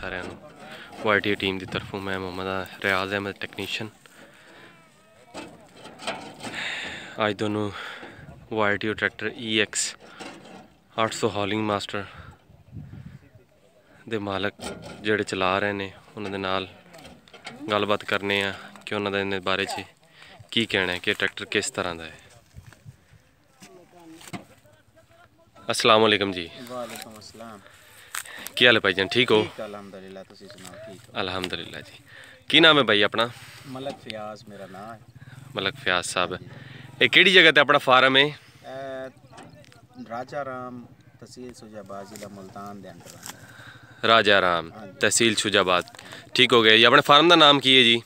ਸਾਰਿਆਂ ਨੂੰ quality team ਦੀ ਤਰਫੋਂ ਮੈਂ ਮੁਹੰਮਦ ਰਿਆਜ਼ ਅਹਿਮਦ ਟੈਕਨੀਸ਼ੀਅਨ ਅੱਜ ਤੁਹਾਨੂੰ ਵਾਈਟੀ ਟਰੈਕਟਰ EX 800 ਹੌਲਿੰਗ ਮਾਸਟਰ ਦੇ ਮਾਲਕ ਜਿਹੜੇ ਚਲਾ ਰਹੇ ਨੇ ਉਹਨਾਂ ਦੇ ਨਾਲ ਗੱਲਬਾਤ ਕਰਨੇ ਆ ਕਿ ਉਹਨਾਂ ਦਾ ਇਹਨੇ ਬਾਰੇ 'ਚ ਕੀ ਕਹਿਣਾ ਹੈ ਕਿ ਟਰੈਕਟਰ ਕਿਸ ਤਰ੍ਹਾਂ ਦਾ ਹੈ ਅਸਲਾਮੁਅਲੈਕਮ ਜੀ ਵਾਲੇਕਮ ਅਸਲਾਮ ਕੀ ਹਾਲ ਹੈ ਭਾਈ ਜਾਨ ਠੀਕ ਹੋ ਠੀਕ ਅਲਹਮਦੁਲਿਲਾ ਤੁਸੀਂ ਸੁਣਾਓ ਠੀਕ ਹੋ ਅਲਹਮਦੁਲਿਲਾ ਜੀ ਕੀ ਨਾਮ ਹੈ ਭਾਈ ਆਪਣਾ ਮਲਕ ਫਿਆਜ਼ ਮੇਰਾ ਨਾਮ ਹੈ ਮਲਕ ਫਿਆਜ਼ ਸਾਹਿਬ ਇਹ ਕਿਹੜੀ ਜਗ੍ਹਾ ਤੇ ਆਪਣਾ ਫਾਰਮ ਹੈ ਰਾਜਾ ਰਾਮ ਤਹਿਸੀਲ ਸੁਜਾਬਾਦ ਜ਼ਿਲ੍ਹਾ ਮਲਤਾਨ ਦੇ ਅੰਦਰ ਆਉਂਦਾ ਰਾਜਾ ਰਾਮ ਤਹਿਸੀਲ ਸੁਜਾਬਾਦ ਠੀਕ ਹੋ ਗਿਆ ਜੀ ਆਪਣੇ ਫਾਰਮ ਦਾ ਨਾਮ ਕੀ ਹੈ ਜੀ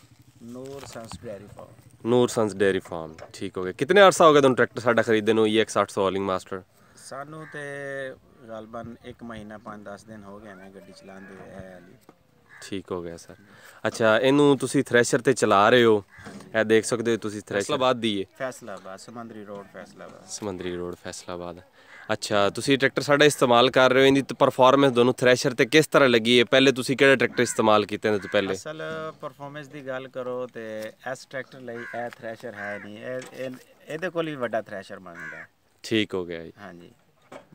ਨੂਰ ਸੰਸ ਡੈਰੀ ਫਾਰਮ ਨੂਰ ਸੰਸ ਡੈਰੀ ਫਾਰਮ ਠੀਕ ਹੋ ਗਿਆ ਕਿੰਨੇ ਅਰਸਾ ਹੋ ਗਿਆ ਤੁਹਾਨੂੰ ਟਰੈਕਟਰ ਸਾਡਾ ਖਰੀਦਣ ਨੂੰ EX800 ਹਾਲਿੰਗ ਮਾਸਟਰ ਸਾਨੂੰ ਤੇ ਗਾਲਬਨ 1 ਮਹੀਨਾ 5-10 ਦਿਨ ਹੋ ਗਏ ਨੇ ਗੱਡੀ ਚਲਾਉਂਦੇ ਹੋਏ ਅਲੀ ਠੀਕ ਹੋ ਗਿਆ ਸਰ ਅੱਛਾ ਇਹਨੂੰ ਤੁਸੀਂ ਥ੍ਰੈਸ਼ਰ ਤੇ ਚਲਾ ਰਹੇ ਹੋ ਇਹ ਦੇਖ ਸਕਦੇ ਹੋ ਤੁਸੀਂ ਥ੍ਰੈਸ਼ਰ ਫੈਸਲਾਬਾਦ ਦੀ ਹੈ ਫੈਸਲਾਬਾਦ ਸਮੁੰਦਰੀ ਰੋਡ ਫੈਸਲਾਬਾਦ ਸਮੁੰਦਰੀ ਰੋਡ ਫੈਸਲਾਬਾਦ ਅੱਛਾ ਤੁਸੀਂ ਟਰੈਕਟਰ ਸਾਡਾ ਇਸਤੇਮਾਲ ਕਰ ਰਹੇ ਹੋ ਇਹਦੀ ਪਰਫਾਰਮੈਂਸ ਦੋਨੋਂ ਥ੍ਰੈਸ਼ਰ ਤੇ ਕਿਸ ਤਰ੍ਹਾਂ ਲੱਗੀ ਹੈ ਪਹਿਲੇ ਤੁਸੀਂ ਕਿਹੜਾ ਟਰੈਕਟਰ ਇਸਤੇਮਾਲ ਕੀਤੇ ਨੇ ਤੋਂ ਪਹਿਲੇ ਅਸਲ ਪਰਫਾਰਮੈਂਸ ਦੀ ਗੱਲ ਕਰੋ ਤੇ ਇਸ ਟਰੈਕਟਰ ਲਈ ਇਹ ਥ੍ਰੈਸ਼ਰ ਹੈ ਨਹੀਂ ਇਹ ਇਹਦੇ ਕੋਲ ਹੀ ਵੱਡਾ ਥ੍ਰੈਸ਼ਰ ਮੰਗਦਾ ਠੀਕ ਹੋ ਗਿਆ ਜੀ ਹਾਂਜੀ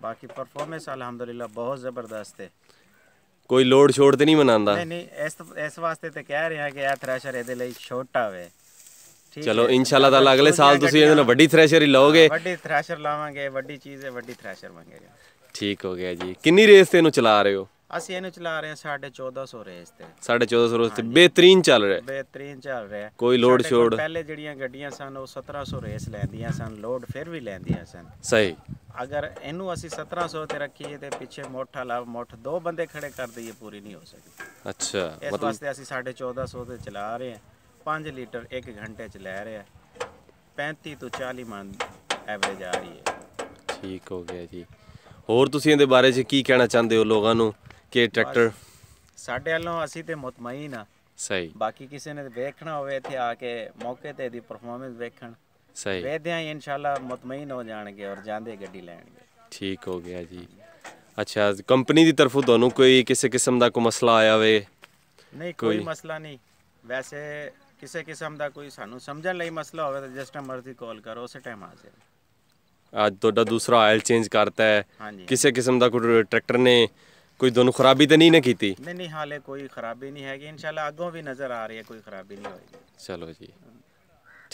ਬਾਕੀ ਪਰਫਾਰਮੈਂਸ ਅਲਹਮਦੁਲਿਲਾ ਬਹੁਤ ਜ਼ਬਰਦਸਤ ਹੈ ਕੋਈ ਲੋਡ ਛੋੜ ਤੇ ਨਹੀਂ ਮਨਾਉਂਦਾ ਨਹੀਂ ਨਹੀਂ ਇਸ ਇਸ ਵਾਸਤੇ ਤੇ ਕਹਿ ਰਿਹਾ ਕਿ ਇਹ ਥ੍ਰੈਸ਼ਰ ਇਹਦੇ ਲਈ ਛੋਟਾ ਵੇ ਚਲੋ ਇਨਸ਼ਾਅੱਲਾ ਤਾਂ ਅਗਲੇ ਸਾਲ ਤੁਸੀਂ ਇਹਦੇ ਨਾਲ ਵੱਡੀ ਥ੍ਰੈਸ਼ਰ ਹੀ ਲਓਗੇ ਵੱਡੀ ਥ੍ਰੈਸ਼ਰ ਲਾਵਾਂਗੇ ਵੱਡੀ ਚੀਜ਼ ਹੈ ਵੱਡੀ ਥ੍ਰੈਸ਼ਰ ਮੰਗੇਗਾ ਠੀਕ ਹੋ ਗਿਆ ਜੀ ਕਿੰਨੀ ਰੇਸ ਤੇ ਇਹਨੂੰ ਚਲਾ ਰਹੇ ਹੋ ਅਸੀਂ ਇਹਨੂੰ ਚਲਾ ਰਹੇ ਹਾਂ 1450 ਰੇਸ ਤੇ 1450 ਰੇਸ ਤੇ ਬਿਹਤਰੀਨ ਚੱਲ ਰਿਹਾ ਬਿਹਤਰੀਨ ਚੱਲ ਰਿਹਾ ਕੋਈ ਲੋਡ ਛੋੜ ਪਹਿਲੇ ਜਿਹੜੀਆਂ ਗੱਡੀਆਂ ਸਨ ਉਹ 1700 ਰੇਸ ਲੈਂਦੀਆਂ ਸਨ ਲੋਡ ਫਿਰ ਵੀ ਲੈਂਦੀਆਂ ਸਨ ਸਹੀ ਅਗਰ ਇਹਨੂੰ ਅਸੀਂ 1700 ਤੇ ਰੱਖੀਏ ਤੇ ਪਿੱਛੇ ਮੋਠਾ ਲਾ ਮੋਠ ਦੋ ਬੰਦੇ ਖੜੇ ਕਰ ਦਈਏ ਪੂਰੀ ਨਹੀਂ ਹੋ ਸਕਦੀ ਅੱਛਾ ਇਸ ਵਾਸਤੇ ਅਸੀਂ 1450 ਤੇ ਚਲਾ ਰਹੇ ਹਾਂ 5 ਲੀਟਰ 1 ਘੰਟੇ ਚ ਲੈ ਰਹੇ ਹਾਂ 35 ਤੋਂ 40 ਮਨ ਐਵਰੇਜ ਆ ਰਹੀ ਹੈ ਠੀਕ ਹੋ ਗਿਆ ਜੀ ਹੋਰ ਤੁਸੀਂ ਇਹਦੇ ਬਾਰੇ 'ਚ ਕੀ ਕਹਿਣਾ ਚਾਹੁੰਦੇ ਹੋ ਲੋਕਾਂ ਨੂੰ ਕਿ ਟਰੈਕਟਰ ਸਾਡੇ ਵੱਲੋਂ ਅਸੀਂ ਤੇ ਮਤਮਈਨ ਆ ਸਹੀ ਬਾਕੀ ਕਿਸੇ ਨੇ ਵੇਖਣਾ ਹੋਵੇ ਇੱਥੇ ਆ ਕੇ ਮੌਕੇ ਤੇ ਦੀ ਪਰਫਾਰਮੈਂਸ ਵੇਖਣ ਸਹੀ ਵੇਦੇ ਆ ਇਨਸ਼ਾਅੱਲਾ ਮਤਮਈਨ ਹੋ ਜਾਣਗੇ ਔਰ ਜਾਂਦੇ ਗੱਡੀ ਲੈਣਗੇ ਠੀਕ ਹੋ ਗਿਆ ਜੀ ਅੱਛਾ ਕੰਪਨੀ ਦੀ ਤਰਫੋਂ ਤੁਹਾਨੂੰ ਕੋਈ ਕਿਸੇ ਕਿਸਮ ਦਾ ਕੋਈ ਮਸਲਾ ਆਇਆ ਵੇ ਨਹੀਂ ਕੋਈ ਮਸਲਾ ਨਹੀਂ ਵੈਸੇ ਕਿਸੇ ਕਿਸਮ ਦਾ ਕੋਈ ਸਾਨੂੰ ਸਮਝਣ ਲਈ ਮਸਲਾ ਹੋਵੇ ਤਾਂ ਜਸਟ ਮਰਜ਼ੀ ਕਾਲ ਕਰੋ ਉਸੇ ਟਾਈਮ ਆ ਜਾਏ ਅੱਜ ਤੁਹਾਡਾ ਦੂਸਰਾ ਆਇਲ ਚੇਂਜ ਕਰਤਾ ਹੈ ਕਿਸੇ ਕਿਸਮ ਦਾ ਕੋਈ ਟਰੈਕਟਰ ਨੇ ਕੋਈ ਦੋਨੋਂ ਖਰਾਬੀ ਤਾਂ ਨਹੀਂ ਨਾ ਕੀਤੀ ਨਹੀਂ ਨਹੀਂ ਹਾਲੇ ਕੋਈ ਖਰਾਬੀ ਨਹੀਂ ਹੈਗੀ ਇਨਸ਼ਾਅੱਲਾ ਅੱਗੋਂ ਵੀ ਨਜ਼ਰ ਆ ਰਹੀ ਹੈ ਕੋਈ ਖਰਾਬੀ ਨਹੀਂ ਹੋਏਗੀ ਚਲੋ ਜੀ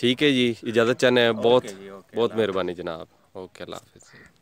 ਠੀਕ ਹੈ ਜੀ ਇਜਾਜ਼ਤ ਚਾਹਨੇ ਬਹੁਤ ਬਹੁਤ ਮਿਹਰਬਾਨੀ ਜਨਾਬ ਓਕੇ ਅੱਲਾ ਹਾਫਿਜ਼